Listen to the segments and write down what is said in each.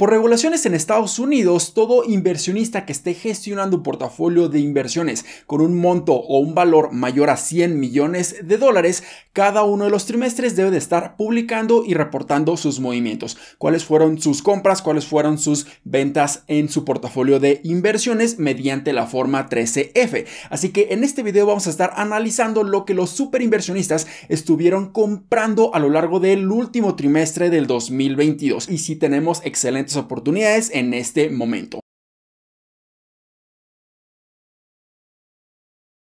Por regulaciones en Estados Unidos, todo inversionista que esté gestionando un portafolio de inversiones con un monto o un valor mayor a 100 millones de dólares, cada uno de los trimestres debe de estar publicando y reportando sus movimientos, cuáles fueron sus compras, cuáles fueron sus ventas en su portafolio de inversiones mediante la forma 13F. Así que en este video vamos a estar analizando lo que los superinversionistas estuvieron comprando a lo largo del último trimestre del 2022 y si tenemos excelentes oportunidades en este momento.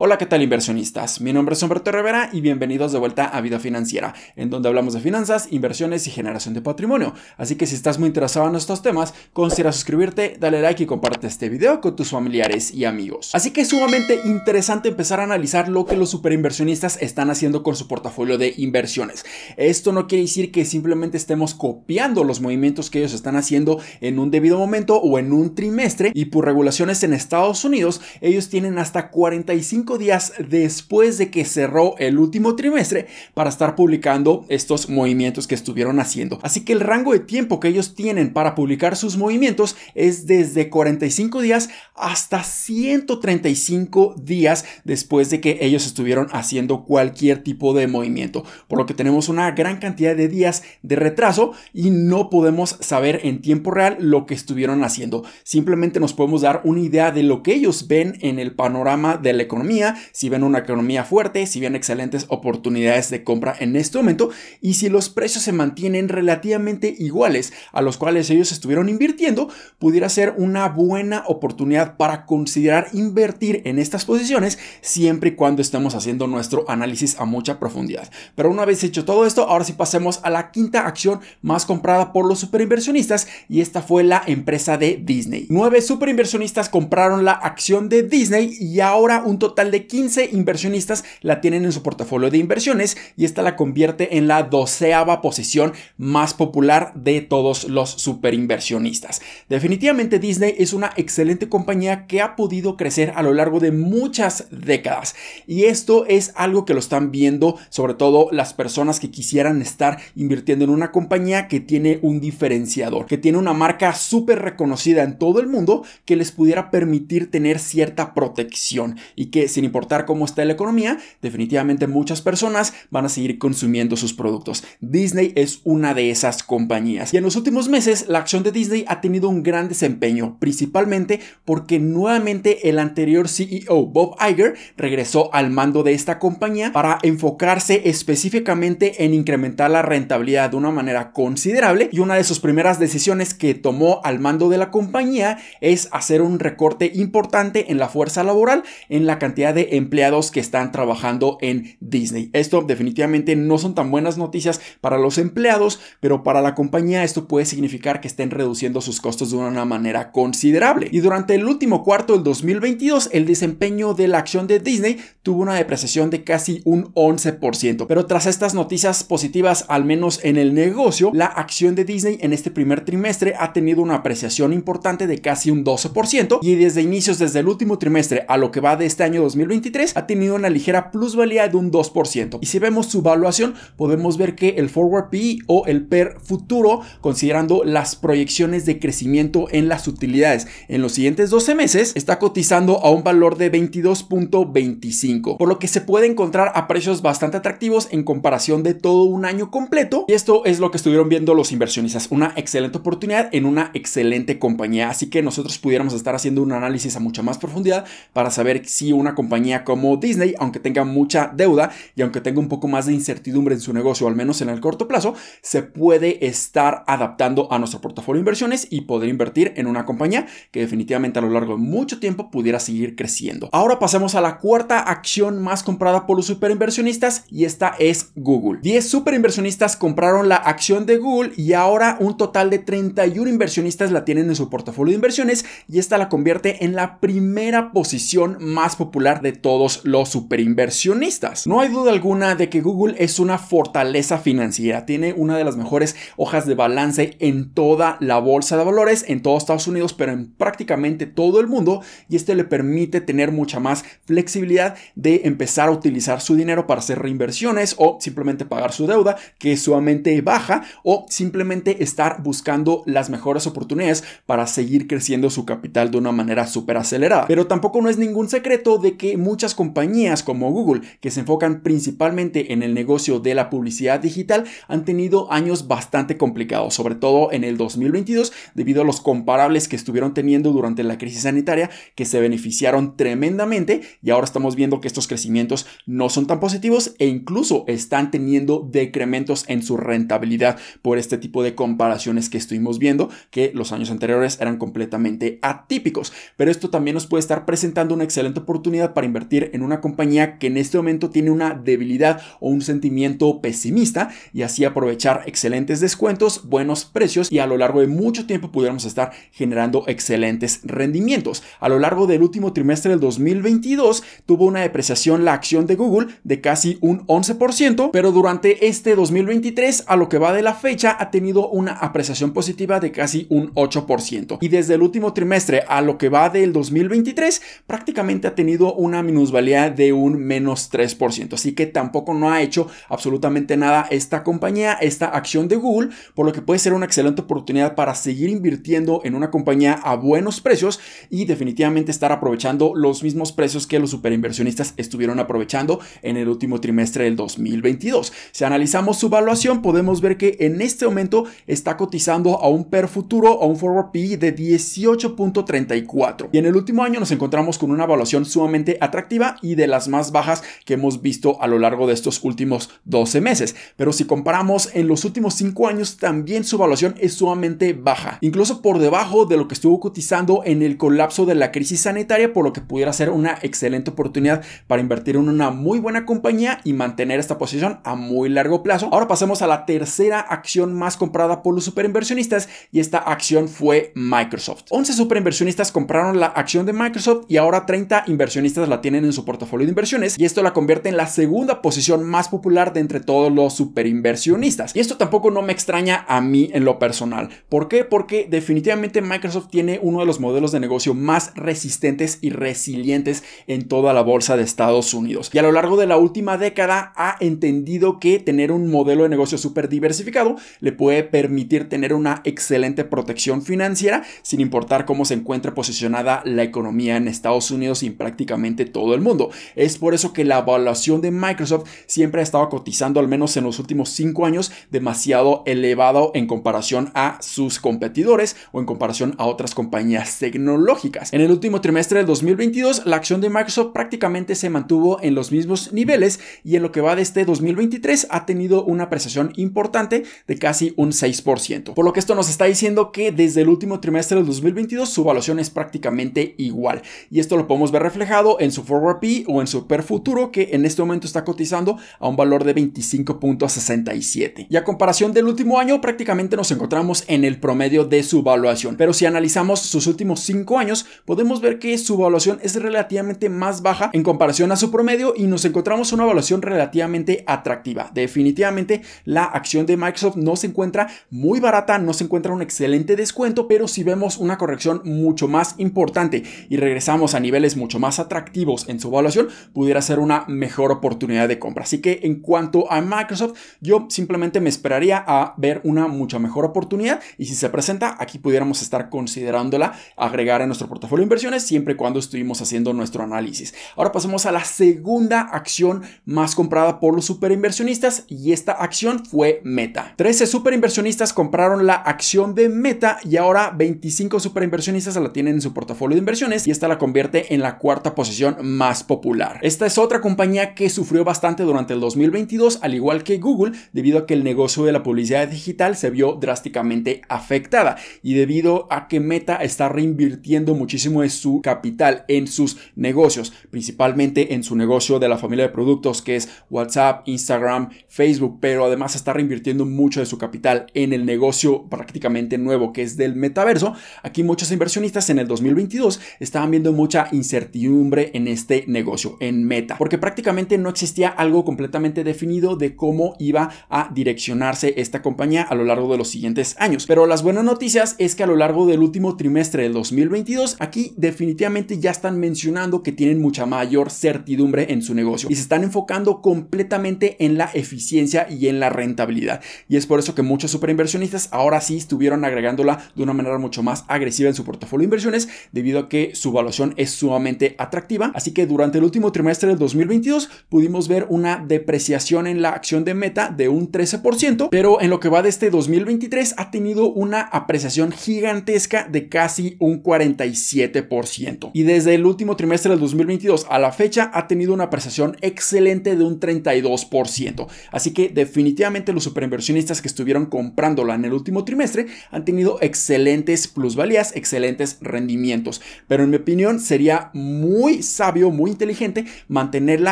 Hola, ¿qué tal inversionistas? Mi nombre es Humberto Rivera y bienvenidos de vuelta a Vida Financiera, en donde hablamos de finanzas, inversiones y generación de patrimonio. Así que si estás muy interesado en estos temas, considera suscribirte, dale like y comparte este video con tus familiares y amigos. Así que es sumamente interesante empezar a analizar lo que los superinversionistas están haciendo con su portafolio de inversiones. Esto no quiere decir que simplemente estemos copiando los movimientos que ellos están haciendo en un debido momento o en un trimestre y por regulaciones en Estados Unidos, ellos tienen hasta 45 días después de que cerró el último trimestre para estar publicando estos movimientos que estuvieron haciendo. Así que el rango de tiempo que ellos tienen para publicar sus movimientos es desde 45 días hasta 135 días después de que ellos estuvieron haciendo cualquier tipo de movimiento. Por lo que tenemos una gran cantidad de días de retraso y no podemos saber en tiempo real lo que estuvieron haciendo. Simplemente nos podemos dar una idea de lo que ellos ven en el panorama de la economía si ven una economía fuerte, si ven excelentes oportunidades de compra en este momento y si los precios se mantienen relativamente iguales a los cuales ellos estuvieron invirtiendo, pudiera ser una buena oportunidad para considerar invertir en estas posiciones siempre y cuando estemos haciendo nuestro análisis a mucha profundidad. Pero una vez hecho todo esto, ahora sí pasemos a la quinta acción más comprada por los superinversionistas y esta fue la empresa de Disney. Nueve superinversionistas compraron la acción de Disney y ahora un total de 15 inversionistas la tienen en su portafolio de inversiones y esta la convierte en la doceava posición más popular de todos los superinversionistas. Definitivamente Disney es una excelente compañía que ha podido crecer a lo largo de muchas décadas y esto es algo que lo están viendo sobre todo las personas que quisieran estar invirtiendo en una compañía que tiene un diferenciador, que tiene una marca súper reconocida en todo el mundo que les pudiera permitir tener cierta protección y que sin importar cómo está la economía, definitivamente muchas personas van a seguir consumiendo sus productos. Disney es una de esas compañías. Y en los últimos meses, la acción de Disney ha tenido un gran desempeño, principalmente porque nuevamente el anterior CEO, Bob Iger, regresó al mando de esta compañía para enfocarse específicamente en incrementar la rentabilidad de una manera considerable. Y una de sus primeras decisiones que tomó al mando de la compañía es hacer un recorte importante en la fuerza laboral, en la cantidad de empleados que están trabajando en Disney. Esto definitivamente no son tan buenas noticias para los empleados, pero para la compañía esto puede significar que estén reduciendo sus costos de una manera considerable. Y durante el último cuarto del 2022, el desempeño de la acción de Disney tuvo una depreciación de casi un 11%. Pero tras estas noticias positivas, al menos en el negocio, la acción de Disney en este primer trimestre ha tenido una apreciación importante de casi un 12% y desde inicios, desde el último trimestre a lo que va de este año 2022, 2023 ha tenido una ligera plusvalía de un 2%. Y si vemos su valuación, podemos ver que el forward pi o el PER futuro, considerando las proyecciones de crecimiento en las utilidades en los siguientes 12 meses, está cotizando a un valor de 22.25, por lo que se puede encontrar a precios bastante atractivos en comparación de todo un año completo. Y esto es lo que estuvieron viendo los inversionistas, una excelente oportunidad en una excelente compañía. Así que nosotros pudiéramos estar haciendo un análisis a mucha más profundidad para saber si una compañía compañía como Disney, aunque tenga mucha deuda y aunque tenga un poco más de incertidumbre en su negocio, al menos en el corto plazo, se puede estar adaptando a nuestro portafolio de inversiones y poder invertir en una compañía que definitivamente a lo largo de mucho tiempo pudiera seguir creciendo. Ahora pasamos a la cuarta acción más comprada por los superinversionistas y esta es Google. 10 superinversionistas compraron la acción de Google y ahora un total de 31 inversionistas la tienen en su portafolio de inversiones y esta la convierte en la primera posición más popular de todos los superinversionistas. No hay duda alguna de que Google es una fortaleza financiera, tiene una de las mejores hojas de balance en toda la bolsa de valores, en todos Estados Unidos, pero en prácticamente todo el mundo, y este le permite tener mucha más flexibilidad de empezar a utilizar su dinero para hacer reinversiones o simplemente pagar su deuda, que es sumamente baja, o simplemente estar buscando las mejores oportunidades para seguir creciendo su capital de una manera súper acelerada. Pero tampoco no es ningún secreto de que muchas compañías como Google, que se enfocan principalmente en el negocio de la publicidad digital, han tenido años bastante complicados, sobre todo en el 2022, debido a los comparables que estuvieron teniendo durante la crisis sanitaria, que se beneficiaron tremendamente y ahora estamos viendo que estos crecimientos no son tan positivos e incluso están teniendo decrementos en su rentabilidad por este tipo de comparaciones que estuvimos viendo, que los años anteriores eran completamente atípicos. Pero esto también nos puede estar presentando una excelente oportunidad para invertir en una compañía que en este momento tiene una debilidad o un sentimiento pesimista y así aprovechar excelentes descuentos, buenos precios y a lo largo de mucho tiempo pudiéramos estar generando excelentes rendimientos. A lo largo del último trimestre del 2022 tuvo una depreciación la acción de Google de casi un 11%, pero durante este 2023 a lo que va de la fecha ha tenido una apreciación positiva de casi un 8%. Y desde el último trimestre a lo que va del 2023 prácticamente ha tenido una minusvalía de un menos 3%. Así que tampoco no ha hecho absolutamente nada esta compañía, esta acción de Google, por lo que puede ser una excelente oportunidad para seguir invirtiendo en una compañía a buenos precios y definitivamente estar aprovechando los mismos precios que los superinversionistas estuvieron aprovechando en el último trimestre del 2022. Si analizamos su valuación, podemos ver que en este momento está cotizando a un per futuro, a un forward P e de 18.34. Y en el último año nos encontramos con una evaluación sumamente atractiva y de las más bajas que hemos visto a lo largo de estos últimos 12 meses. Pero si comparamos en los últimos 5 años, también su valoración es sumamente baja, incluso por debajo de lo que estuvo cotizando en el colapso de la crisis sanitaria, por lo que pudiera ser una excelente oportunidad para invertir en una muy buena compañía y mantener esta posición a muy largo plazo. Ahora pasemos a la tercera acción más comprada por los superinversionistas y esta acción fue Microsoft. 11 superinversionistas compraron la acción de Microsoft y ahora 30 inversionistas la tienen en su portafolio de inversiones y esto la convierte en la segunda posición más popular de entre todos los superinversionistas. Y esto tampoco no me extraña a mí en lo personal. ¿Por qué? Porque definitivamente Microsoft tiene uno de los modelos de negocio más resistentes y resilientes en toda la bolsa de Estados Unidos. Y a lo largo de la última década ha entendido que tener un modelo de negocio súper diversificado le puede permitir tener una excelente protección financiera sin importar cómo se encuentre posicionada la economía en Estados Unidos y prácticamente todo el mundo. Es por eso que la evaluación de Microsoft siempre ha estado cotizando, al menos en los últimos cinco años, demasiado elevado en comparación a sus competidores o en comparación a otras compañías tecnológicas. En el último trimestre del 2022, la acción de Microsoft prácticamente se mantuvo en los mismos niveles y en lo que va de este 2023 ha tenido una apreciación importante de casi un 6%. Por lo que esto nos está diciendo que desde el último trimestre del 2022 su evaluación es prácticamente igual. Y esto lo podemos ver reflejado en su forward P o en su per futuro que en este momento está cotizando a un valor de 25.67. Y a comparación del último año prácticamente nos encontramos en el promedio de su valuación, pero si analizamos sus últimos 5 años podemos ver que su valuación es relativamente más baja en comparación a su promedio y nos encontramos una valuación relativamente atractiva. Definitivamente la acción de Microsoft no se encuentra muy barata, no se encuentra un excelente descuento, pero si vemos una corrección mucho más importante y regresamos a niveles mucho más atractivos en su evaluación pudiera ser una mejor oportunidad de compra. Así que en cuanto a Microsoft, yo simplemente me esperaría a ver una mucha mejor oportunidad y si se presenta, aquí pudiéramos estar considerándola agregar a nuestro portafolio de inversiones siempre y cuando estuvimos haciendo nuestro análisis. Ahora pasamos a la segunda acción más comprada por los superinversionistas y esta acción fue Meta. 13 superinversionistas compraron la acción de Meta y ahora 25 superinversionistas la tienen en su portafolio de inversiones y esta la convierte en la cuarta posición más popular. Esta es otra compañía que sufrió bastante durante el 2022, al igual que Google, debido a que el negocio de la publicidad digital se vio drásticamente afectada y debido a que Meta está reinvirtiendo muchísimo de su capital en sus negocios, principalmente en su negocio de la familia de productos que es WhatsApp, Instagram, Facebook, pero además está reinvirtiendo mucho de su capital en el negocio prácticamente nuevo que es del metaverso. Aquí muchos inversionistas en el 2022 estaban viendo mucha incertidumbre en este negocio, en Meta, porque prácticamente no existía algo completamente definido de cómo iba a direccionarse esta compañía a lo largo de los siguientes años. Pero las buenas noticias es que a lo largo del último trimestre de 2022, aquí definitivamente ya están mencionando que tienen mucha mayor certidumbre en su negocio y se están enfocando completamente en la eficiencia y en la rentabilidad. Y es por eso que muchos superinversionistas ahora sí estuvieron agregándola de una manera mucho más agresiva en su portafolio de inversiones debido a que su valuación es sumamente atractiva así que durante el último trimestre del 2022 pudimos ver una depreciación en la acción de Meta de un 13%, pero en lo que va de este 2023 ha tenido una apreciación gigantesca de casi un 47%. Y desde el último trimestre del 2022 a la fecha ha tenido una apreciación excelente de un 32%. Así que definitivamente los superinversionistas que estuvieron comprándola en el último trimestre han tenido excelentes plusvalías, excelentes rendimientos. Pero en mi opinión sería muy sabio, muy inteligente mantenerla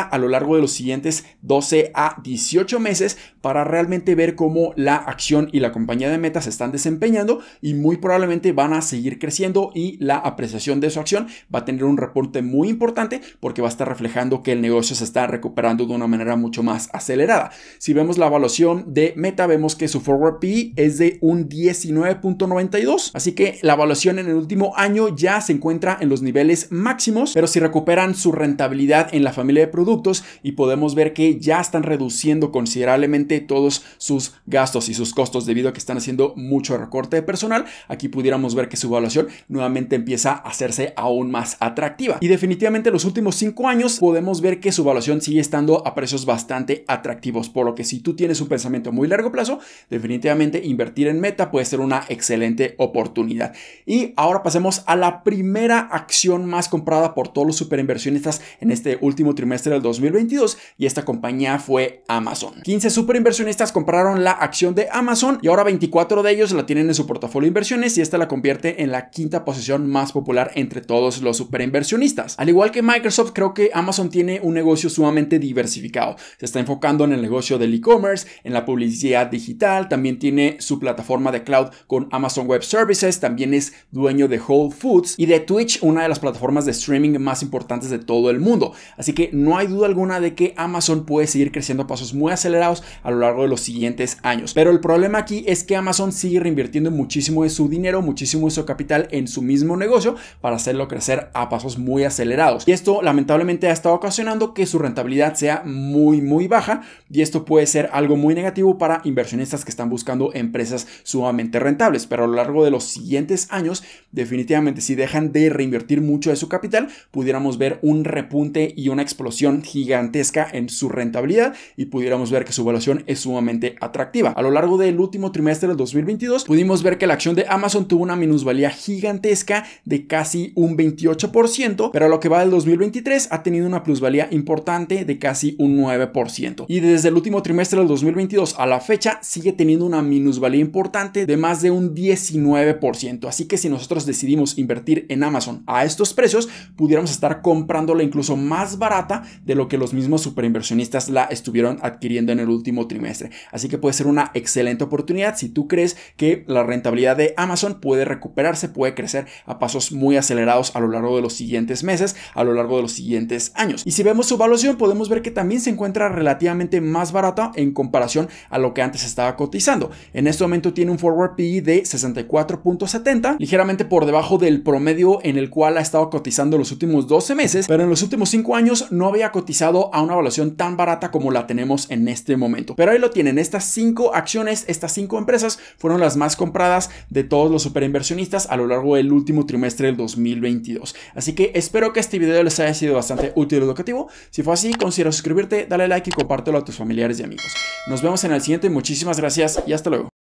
a lo largo de los siguientes 12 a 18 meses para realmente ver cómo la acción y la compañía de Meta se están desempeñando y muy probablemente van a seguir creciendo y la apreciación de su acción va a tener un reporte muy importante porque va a estar reflejando que el negocio se está recuperando de una manera mucho más acelerada. Si vemos la evaluación de Meta, vemos que su forward P e es de un 19.92, así que la evaluación en el último año ya se encuentra en los niveles máximos, pero si recuperan su rentabilidad en la familia de productos y podemos ver que ya están reduciendo considerablemente todos sus gastos y sus costos debido a que están haciendo mucho recorte de personal. Aquí pudiéramos ver que su evaluación nuevamente empieza a hacerse aún más atractiva. Y definitivamente los últimos cinco años podemos ver que su evaluación sigue estando a precios bastante atractivos, por lo que si tú tienes un pensamiento muy largo plazo, definitivamente invertir en Meta puede ser una excelente oportunidad. Y ahora pasemos a la primera acción más comprada por todos los superinversionistas en este último trimestre del 2022 y esta compañía fue Amazon. 15 superinversionistas inversionistas compraron la acción de Amazon y ahora 24 de ellos la tienen en su portafolio de inversiones y esta la convierte en la quinta posición más popular entre todos los superinversionistas. Al igual que Microsoft, creo que Amazon tiene un negocio sumamente diversificado. Se está enfocando en el negocio del e-commerce, en la publicidad digital, también tiene su plataforma de cloud con Amazon Web Services, también es dueño de Whole Foods y de Twitch, una de las plataformas de streaming más importantes de todo el mundo. Así que no hay duda alguna de que Amazon puede seguir creciendo a pasos muy acelerados a lo largo de los siguientes años. Pero el problema aquí es que Amazon sigue reinvirtiendo muchísimo de su dinero, muchísimo de su capital en su mismo negocio para hacerlo crecer a pasos muy acelerados. Y esto lamentablemente ha estado ocasionando que su rentabilidad sea muy, muy baja y esto puede ser algo muy negativo para inversionistas que están buscando empresas sumamente rentables. Pero a lo largo de los siguientes años, definitivamente si dejan de reinvertir mucho de su capital, pudiéramos ver un repunte y una explosión gigantesca en su rentabilidad y pudiéramos ver que su evaluación es sumamente atractiva. A lo largo del último trimestre del 2022 pudimos ver que la acción de Amazon tuvo una minusvalía gigantesca de casi un 28%, pero a lo que va del 2023 ha tenido una plusvalía importante de casi un 9%. Y desde el último trimestre del 2022 a la fecha sigue teniendo una minusvalía importante de más de un 19%. Así que si nosotros decidimos invertir en Amazon a estos precios, pudiéramos estar comprándola incluso más barata de lo que los mismos superinversionistas la estuvieron adquiriendo en el último trimestre. Así que puede ser una excelente oportunidad si tú crees que la rentabilidad de Amazon puede recuperarse, puede crecer a pasos muy acelerados a lo largo de los siguientes meses, a lo largo de los siguientes años. Y si vemos su evaluación, podemos ver que también se encuentra relativamente más barata en comparación a lo que antes estaba cotizando. En este momento tiene un forward PE de 64.70, ligeramente por debajo del promedio en el cual ha estado cotizando los últimos 12 meses, pero en los últimos 5 años no había cotizado a una evaluación tan barata como la tenemos en este momento. Pero ahí lo tienen, estas 5 acciones, estas 5 empresas fueron las más compradas de todos los superinversionistas a lo largo del último trimestre del 2022. Así que espero que este video les haya sido bastante útil y educativo. Si fue así, considera suscribirte, dale like y compártelo a tus familiares y amigos. Nos vemos en el siguiente, muchísimas gracias y hasta luego.